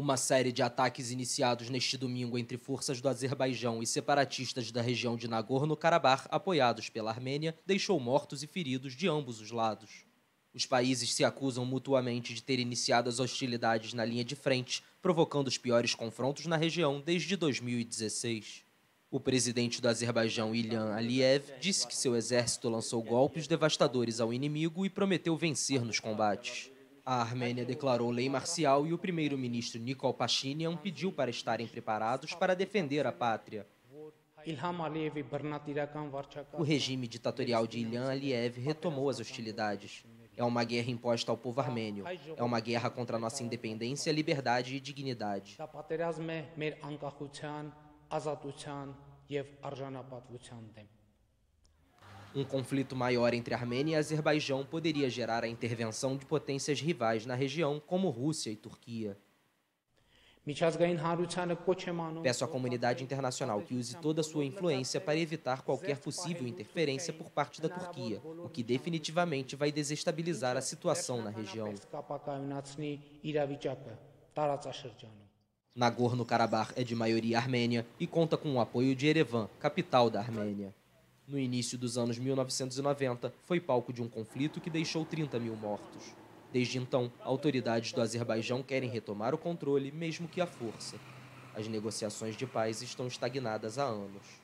uma série de ataques iniciados neste domingo entre forças do Azerbaijão e separatistas da região de Nagorno-Karabakh, apoiados pela Armênia, deixou mortos e feridos de ambos os lados. Os países se acusam mutuamente de ter iniciado as hostilidades na linha de frente, provocando os piores confrontos na região desde 2016. O presidente do Azerbaijão, Ilham Aliyev, disse que seu exército lançou golpes devastadores ao inimigo e prometeu vencer nos combates. A Armênia declarou lei marcial e o primeiro-ministro Nikol Pashinyan pediu para estarem preparados para defender a pátria. O regime ditatorial de Ilham Aliyev retomou as hostilidades. É uma guerra imposta ao povo armênio. É uma guerra contra nossa independência, liberdade e dignidade. Պատերազմ um conflito maior entre Armênia e Azerbaijão poderia gerar a intervenção de potências rivais na região, como Rússia e Turquia. Peço à comunidade internacional que use toda a sua influência para evitar qualquer possível interferência por parte da Turquia, o que definitivamente vai desestabilizar a situação na região. Nagorno-Karabakh é de maioria armênia e conta com o apoio de Erevan, capital da Armênia. No início dos anos 1990, foi palco de um conflito que deixou 30 mil mortos. Desde então, autoridades do Azerbaijão querem retomar o controle, mesmo que à força. As negociações de paz estão estagnadas há anos.